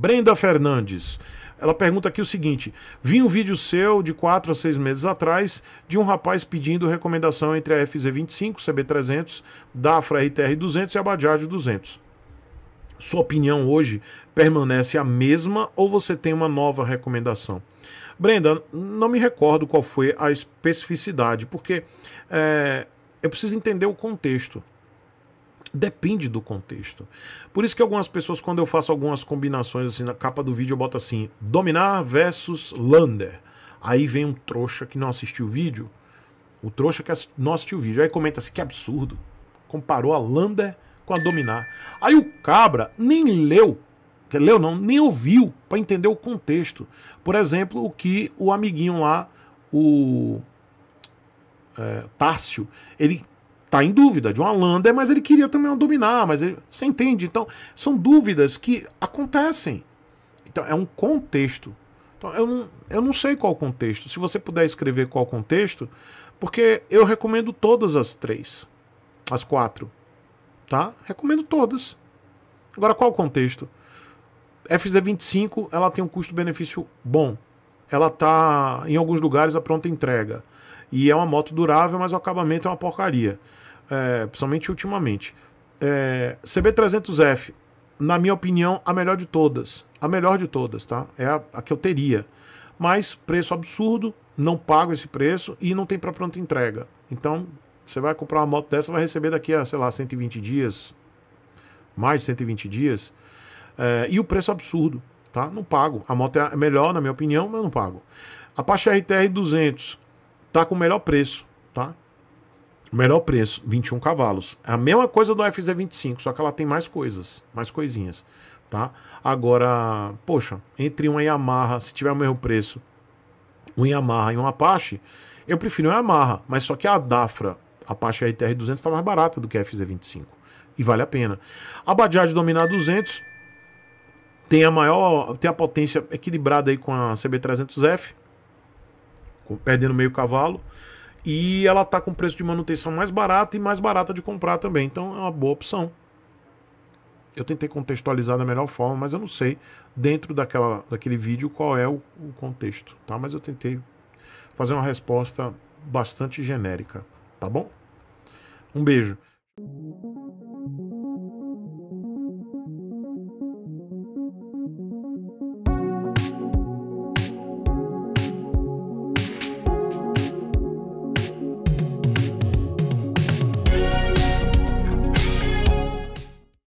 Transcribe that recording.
Brenda Fernandes. Ela pergunta aqui o seguinte: vi um vídeo seu de 4 a 6 meses atrás de um rapaz pedindo recomendação entre a FZ25, CB300, DAFRA RTR200 e a Bajaj 200. Sua opinião hoje permanece a mesma ou você tem uma nova recomendação? Brenda, não me recordo qual foi a especificidade, porque é, eu preciso entender o contexto. Depende do contexto. Por isso que algumas pessoas, quando eu faço algumas combinações assim na capa do vídeo, eu boto assim: dominar versus lander. Aí vem um trouxa que não assistiu o vídeo. O trouxa que não assistiu o vídeo. Aí comenta assim: que absurdo. Comparou a lander com a dominar. Aí o cabra nem leu, leu não, nem ouviu para entender o contexto. Por exemplo, o que o amiguinho lá, o é, ele tá em dúvida de uma Lander, mas ele queria também dominar, mas ele, você entende? Então, são dúvidas que acontecem. Então, é um contexto. Então, eu não, eu não sei qual contexto. Se você puder escrever qual contexto, porque eu recomendo todas as três, as quatro, tá? Recomendo todas. Agora, qual contexto? FZ25, ela tem um custo-benefício bom. Ela tá em alguns lugares a pronta entrega. E é uma moto durável, mas o acabamento é uma porcaria. É, principalmente ultimamente. É, CB300F, na minha opinião, a melhor de todas. A melhor de todas, tá? É a, a que eu teria. Mas preço absurdo, não pago esse preço e não tem para pronta entrega. Então, você vai comprar uma moto dessa, vai receber daqui a, sei lá, 120 dias, mais 120 dias. É, e o preço absurdo, tá? Não pago. A moto é melhor, na minha opinião, mas não pago. Apache RTR 200, tá com o melhor preço, tá? Melhor preço, 21 cavalos. é A mesma coisa do FZ25, só que ela tem mais coisas, mais coisinhas, tá? Agora, poxa, entre uma Yamaha, se tiver o mesmo preço, um Yamaha e um Apache, eu prefiro uma Yamaha, mas só que a Dafra, a Apache RTR 200 tá mais barata do que a FZ25 e vale a pena. A Bajaj Dominar 200 tem a maior, tem a potência equilibrada aí com a CB300F, perdendo meio cavalo. E ela está com preço de manutenção mais barato e mais barata de comprar também. Então é uma boa opção. Eu tentei contextualizar da melhor forma, mas eu não sei dentro daquela, daquele vídeo qual é o, o contexto, tá? Mas eu tentei fazer uma resposta bastante genérica, tá bom? Um beijo.